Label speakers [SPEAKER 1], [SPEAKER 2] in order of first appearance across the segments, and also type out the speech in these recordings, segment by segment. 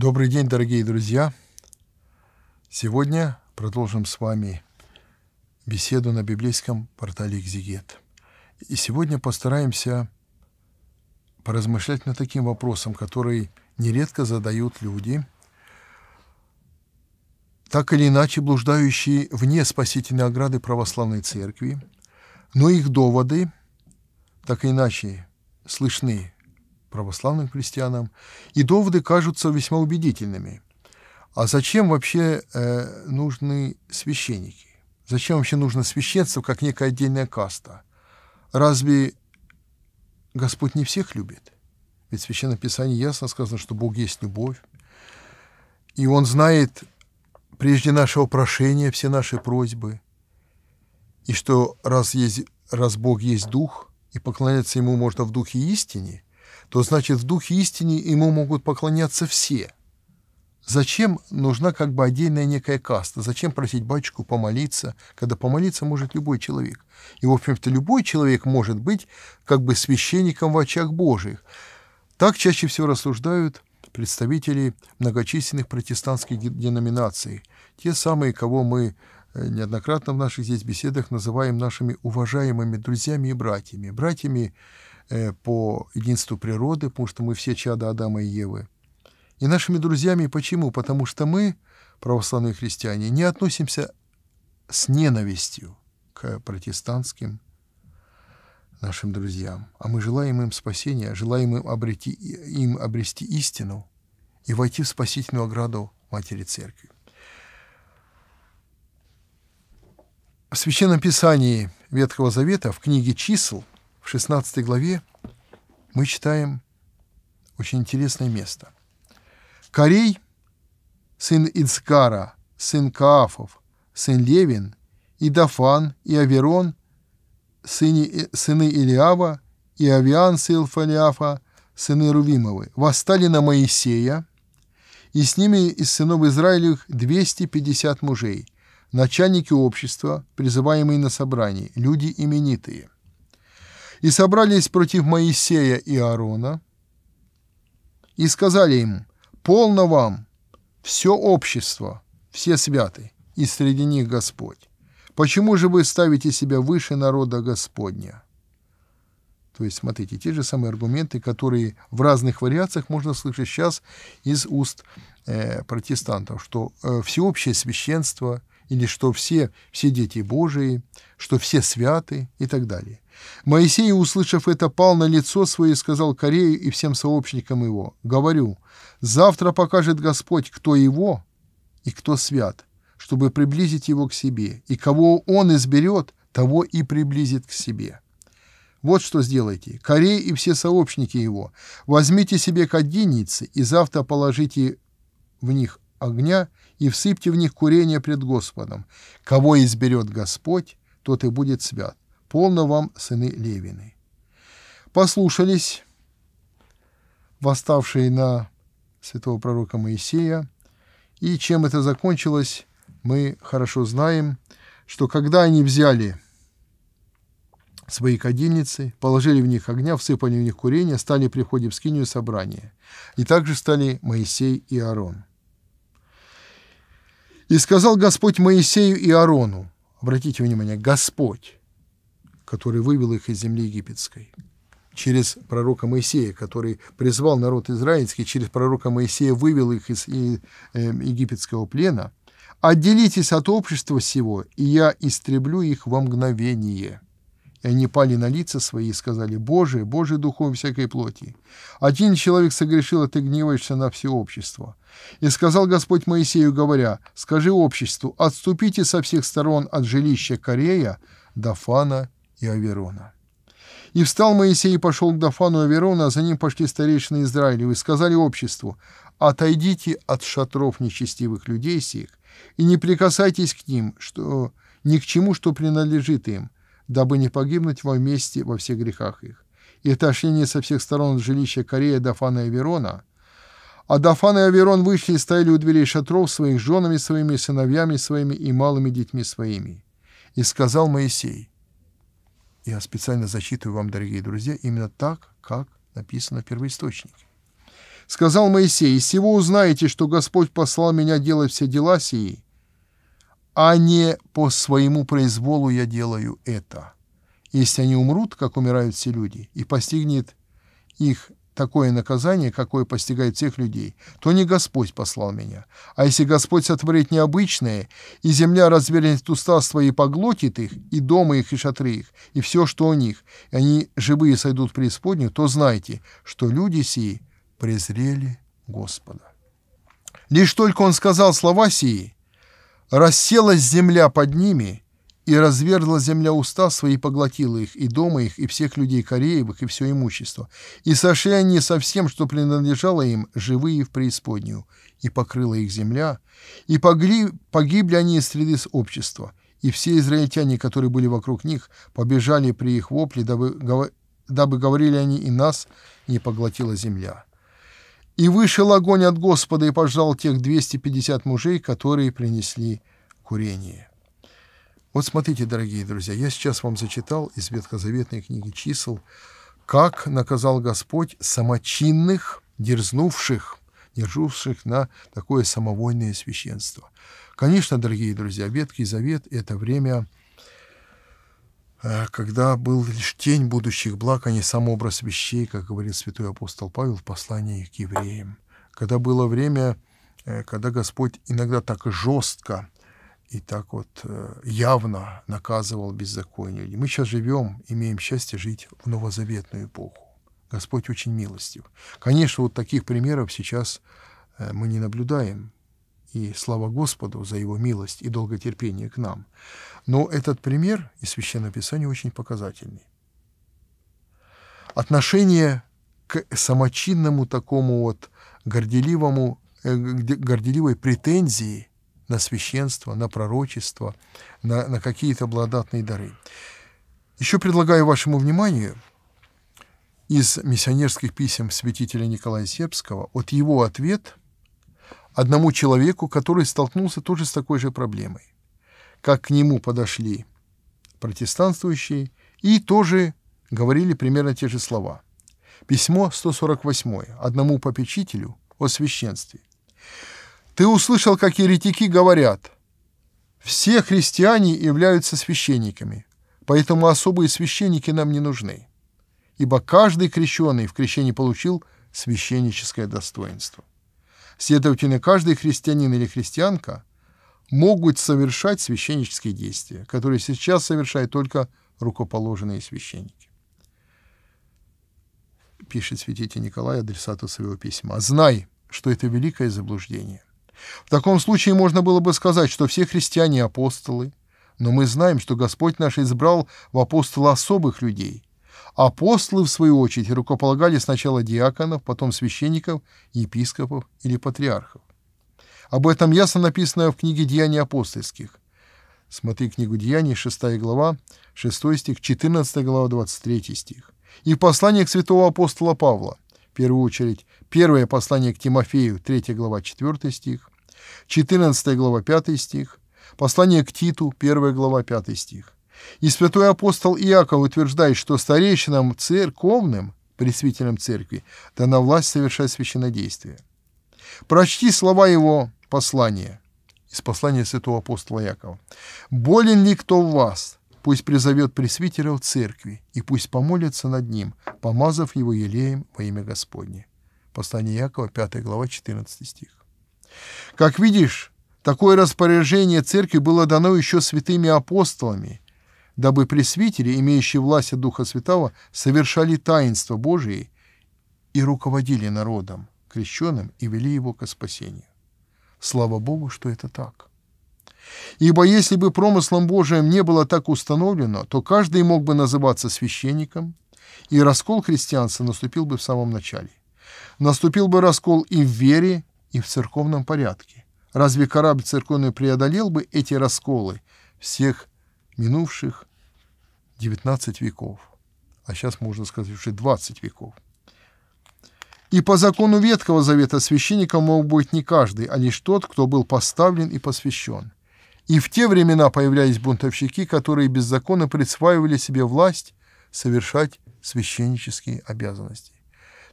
[SPEAKER 1] Добрый день, дорогие друзья! Сегодня продолжим с вами беседу на библейском портале «Экзигет». И сегодня постараемся поразмышлять над таким вопросом, который нередко задают люди, так или иначе блуждающие вне спасительной ограды православной церкви, но их доводы, так или иначе, слышны православным христианам, и доводы кажутся весьма убедительными. А зачем вообще э, нужны священники? Зачем вообще нужно священство как некая отдельная каста? Разве Господь не всех любит? Ведь в Священном Писании ясно сказано, что Бог есть любовь, и Он знает прежде нашего прошения все наши просьбы, и что раз, есть, раз Бог есть Дух, и поклоняться Ему можно в Духе истине – то значит в Духе истине ему могут поклоняться все. Зачем нужна как бы отдельная некая каста? Зачем просить батюшку помолиться, когда помолиться может любой человек? И, в общем-то, любой человек может быть как бы священником в очах Божьих. Так чаще всего рассуждают представители многочисленных протестантских деноминаций, те самые, кого мы э, неоднократно в наших здесь беседах называем нашими уважаемыми друзьями и братьями, братьями Э, по единству природы, потому что мы все чада Адама и Евы. И нашими друзьями почему? Потому что мы, православные христиане, не относимся с ненавистью к протестантским нашим друзьям, а мы желаем им спасения, желаем им обрести, им обрести истину и войти в спасительную ограду Матери Церкви. В Священном Писании Ветхого Завета, в книге «Чисел», в 16 главе мы читаем очень интересное место. Корей, сын Ицкара, сын Каафов, сын Левин, и Дафан, и Аверон, сыни, сыны Илиава, и Авиан, сын Фалиафа, сыны Рувимовы, восстали на Моисея, и с ними из сынов Израилевых 250 мужей, начальники общества, призываемые на собрание, люди именитые – и собрались против Моисея и Аарона, и сказали им, «Полно вам, все общество, все святы, и среди них Господь. Почему же вы ставите себя выше народа Господня?» То есть, смотрите, те же самые аргументы, которые в разных вариациях можно слышать сейчас из уст э, протестантов, что э, всеобщее священство – или что все, все дети Божии, что все святы и так далее. Моисей, услышав это, пал на лицо свое и сказал Корею и всем сообщникам его, «Говорю, завтра покажет Господь, кто его и кто свят, чтобы приблизить его к себе, и кого он изберет, того и приблизит к себе». Вот что сделайте. Корей и все сообщники его. Возьмите себе кадильницы и завтра положите в них огня и всыпьте в них курение пред Господом. Кого изберет Господь, тот и будет свят. Полно вам, сыны Левины». Послушались восставшие на святого пророка Моисея, и чем это закончилось, мы хорошо знаем, что когда они взяли свои кадильницы, положили в них огня, всыпали в них курение, стали при входе в скинию собрания. И также стали Моисей и Аарон. «И сказал Господь Моисею и Арону, Обратите внимание, Господь, который вывел их из земли египетской, через пророка Моисея, который призвал народ израильский, через пророка Моисея вывел их из э, египетского плена, «Отделитесь от общества сего, и я истреблю их во мгновение». И они пали на лица свои и сказали, «Боже, Боже, духом всякой плоти! Один человек согрешил, а ты гневаешься на все общество». И сказал Господь Моисею, говоря, «Скажи обществу, отступите со всех сторон от жилища Корея, Дафана и Аверона». И встал Моисей и пошел к Дафану и Аверону, а за ним пошли старейшины Израилевы, и сказали обществу, «Отойдите от шатров нечестивых людей сих, и не прикасайтесь к ним, что, ни к чему, что принадлежит им, дабы не погибнуть во месте во всех грехах их. И тошнение со всех сторон от жилища Корея, Дафана и Верона. А Дафан и Верон вышли и стояли у дверей шатров своих женами своими, сыновьями своими и малыми детьми своими. И сказал Моисей, я специально зачитываю вам, дорогие друзья, именно так, как написано в первоисточнике. Сказал Моисей, «Из всего узнаете, что Господь послал меня делать все дела сии, а не по своему произволу я делаю это. Если они умрут, как умирают все люди, и постигнет их такое наказание, какое постигает всех людей, то не Господь послал меня. А если Господь сотворит необычное, и земля развернет уста свои и поглотит их, и дома их, и шатры их, и все, что у них, и они живые сойдут в преисподнюю, то знайте, что люди сии презрели Господа. Лишь только он сказал слова сии, Расселась земля под ними, и разверзла земля уста свои, поглотила их, и дома их, и всех людей Кореевых, и все имущество. И сошли они со всем, что принадлежало им, живые в преисподнюю, и покрыла их земля, и погибли, погибли они из среды общества. И все израильтяне, которые были вокруг них, побежали при их вопле, дабы, дабы говорили они, и нас не поглотила земля». И вышел огонь от Господа и пожрал тех 250 мужей, которые принесли курение. Вот смотрите, дорогие друзья, я сейчас вам зачитал из Ветхозаветной книги чисел, как наказал Господь самочинных, дерзнувших, дерзнувших на такое самовольное священство. Конечно, дорогие друзья, Ветхий Завет – это время Э, когда был лишь тень будущих благ, а не сам образ вещей, как говорит святой апостол Павел в послании к евреям. Когда было время, э, когда Господь иногда так жестко и так вот э, явно наказывал беззаконие. И мы сейчас живем, имеем счастье жить в новозаветную эпоху. Господь очень милостив. Конечно, вот таких примеров сейчас мы не наблюдаем. И слава Господу за Его милость и долготерпение к нам. Но этот пример из Священного Писания очень показательный. Отношение к самочинному такому вот горделивому, э, горделивой претензии на священство, на пророчество, на, на какие-то благодатные дары. Еще предлагаю вашему вниманию из миссионерских писем святителя Николая Сербского от его ответ – одному человеку, который столкнулся тоже с такой же проблемой как к нему подошли протестанствующие и тоже говорили примерно те же слова. Письмо 148 одному попечителю о священстве. «Ты услышал, как еретики говорят, все христиане являются священниками, поэтому особые священники нам не нужны, ибо каждый крещенный в крещении получил священническое достоинство. Следовательно, каждый христианин или христианка – могут совершать священнические действия, которые сейчас совершают только рукоположенные священники. Пишет святитель Николай адресату своего письма. «Знай, что это великое заблуждение. В таком случае можно было бы сказать, что все христиане – апостолы, но мы знаем, что Господь наш избрал в апостола особых людей. Апостолы, в свою очередь, рукополагали сначала диаконов, потом священников, епископов или патриархов. Об этом ясно написано в книге «Деяний апостольских». Смотри книгу «Деяний», 6 глава, 6 стих, 14 глава, 23 стих. И в послании к святого апостола Павла, в первую очередь, первое послание к Тимофею, 3 глава, 4 стих, 14 глава, 5 стих, послание к Титу, 1 глава, 5 стих. И святой апостол Иаков утверждает, что старейшинам церковным, пресвитерам церкви, дана власть совершать священнодействие. Прочти слова его Послание. Из послания святого апостола Якова. «Болен ли кто в вас? Пусть призовет пресвитера в церкви, и пусть помолится над ним, помазав его елеем во имя Господне». Послание Якова, 5 глава, 14 стих. Как видишь, такое распоряжение церкви было дано еще святыми апостолами, дабы пресвитеры, имеющие власть от Духа Святого, совершали таинство Божие и руководили народом, крещенным, и вели его к спасению. Слава Богу, что это так. Ибо если бы промыслом Божиим не было так установлено, то каждый мог бы называться священником, и раскол христианства наступил бы в самом начале. Наступил бы раскол и в вере, и в церковном порядке. Разве корабль церковный преодолел бы эти расколы всех минувших 19 веков? А сейчас можно сказать, уже 20 веков. И по закону Ветхого Завета священником мог быть не каждый, а лишь тот, кто был поставлен и посвящен. И в те времена появлялись бунтовщики, которые беззаконно присваивали себе власть совершать священнические обязанности.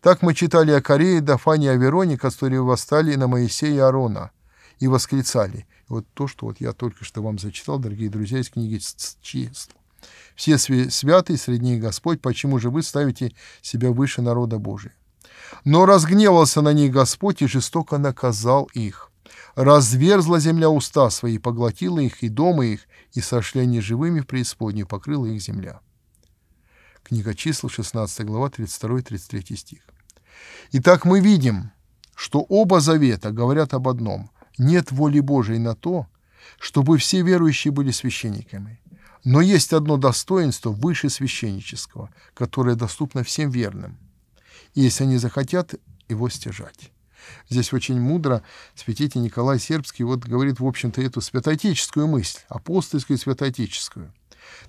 [SPEAKER 1] Так мы читали о Корее, Дафане и о Вероне, которые восстали на Моисея и Аарона и восклицали. Вот то, что вот я только что вам зачитал, дорогие друзья, из книги «Числ». «Все святые, среди Господь, почему же вы ставите себя выше народа Божия?» Но разгневался на них Господь и жестоко наказал их. Разверзла земля уста свои, поглотила их и дома их, и сошли они живыми в преисподнюю, покрыла их земля. Книга чисел, 16 глава, 32-33 стих. Итак, мы видим, что оба завета говорят об одном. Нет воли Божией на то, чтобы все верующие были священниками. Но есть одно достоинство выше священнического, которое доступно всем верным – если они захотят его стяжать. Здесь очень мудро святитель Николай Сербский вот говорит, в общем-то, эту святоотеческую мысль, апостольскую и святоотеческую.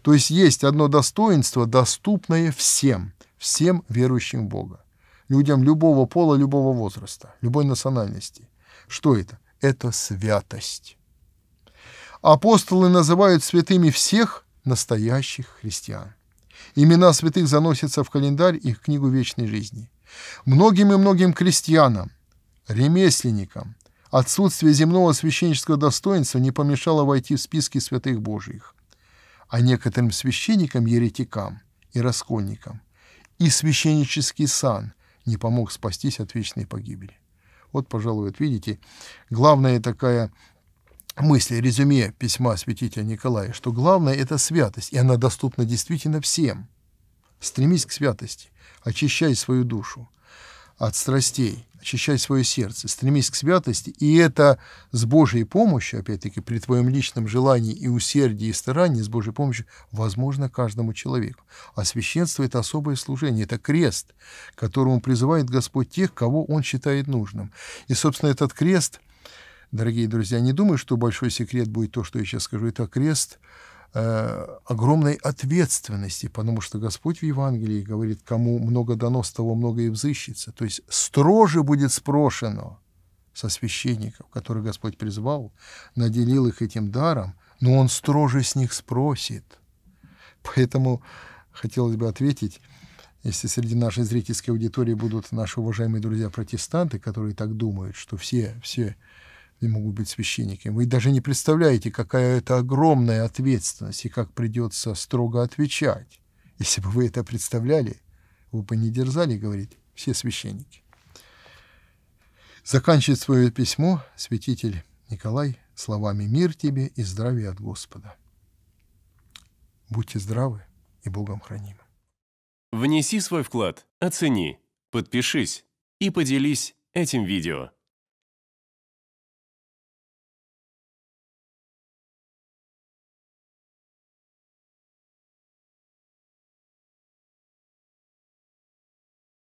[SPEAKER 1] То есть есть одно достоинство, доступное всем, всем верующим в Бога. Людям любого пола, любого возраста, любой национальности. Что это? Это святость. Апостолы называют святыми всех настоящих христиан. Имена святых заносятся в календарь и в книгу вечной жизни. Многим и многим крестьянам, ремесленникам, отсутствие земного священнического достоинства не помешало войти в списки святых Божиих, а некоторым священникам, еретикам и раскольникам и священнический сан не помог спастись от вечной погибели. Вот, пожалуй, вот видите, главная такая мысли резюме письма святителя Николая, что главное — это святость, и она доступна действительно всем. Стремись к святости, очищай свою душу от страстей, очищай свое сердце, стремись к святости, и это с Божьей помощью, опять-таки, при твоем личном желании и усердии, и старании, с Божьей помощью, возможно каждому человеку. А священство — это особое служение, это крест, которому призывает Господь тех, кого Он считает нужным. И, собственно, этот крест — дорогие друзья, не думаю, что большой секрет будет то, что я сейчас скажу. Это крест э, огромной ответственности, потому что Господь в Евангелии говорит, кому много дано, с того много и взыщется. То есть строже будет спрошено со священников, которые Господь призвал, наделил их этим даром, но Он строже с них спросит. Поэтому хотелось бы ответить, если среди нашей зрительской аудитории будут наши уважаемые друзья-протестанты, которые так думают, что все, все не могут быть священниками. Вы даже не представляете, какая это огромная ответственность и как придется строго отвечать. Если бы вы это представляли, вы бы не дерзали говорить «все священники». Заканчивает свое письмо святитель Николай словами «Мир тебе и здравие от Господа». Будьте здравы и Богом храним. Внеси свой вклад, оцени, подпишись и поделись этим видео.